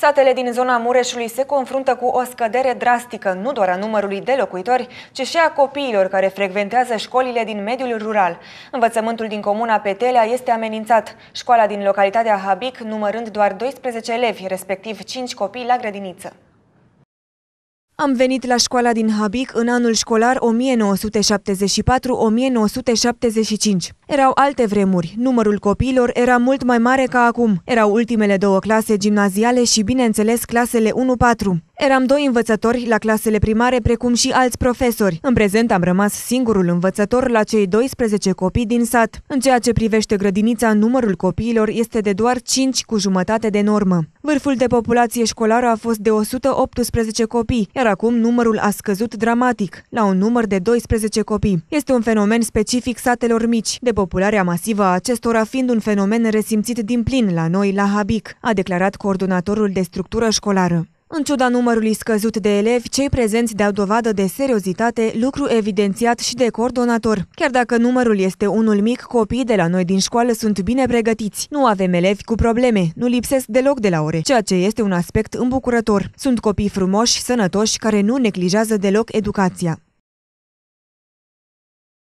Satele din zona Mureșului se confruntă cu o scădere drastică, nu doar a numărului de locuitori, ci și a copiilor care frecventează școlile din mediul rural. Învățământul din comuna Petelea este amenințat, școala din localitatea Habic numărând doar 12 elevi, respectiv 5 copii la grădiniță. Am venit la școala din Habic în anul școlar 1974-1975. Erau alte vremuri, numărul copiilor era mult mai mare ca acum. Erau ultimele două clase gimnaziale și, bineînțeles, clasele 1-4. Eram doi învățători la clasele primare, precum și alți profesori. În prezent am rămas singurul învățător la cei 12 copii din sat. În ceea ce privește grădinița, numărul copiilor este de doar 5 cu jumătate de normă. Vârful de populație școlară a fost de 118 copii, iar acum numărul a scăzut dramatic, la un număr de 12 copii. Este un fenomen specific satelor mici, depopularea masivă a acestora fiind un fenomen resimțit din plin la noi, la Habic, a declarat coordonatorul de structură școlară. În ciuda numărului scăzut de elevi, cei prezenți dau dovadă de seriozitate, lucru evidențiat și de coordonator. Chiar dacă numărul este unul mic, copiii de la noi din școală sunt bine pregătiți. Nu avem elevi cu probleme, nu lipsesc deloc de la ore, ceea ce este un aspect îmbucurător. Sunt copii frumoși, sănătoși, care nu neglijează deloc educația.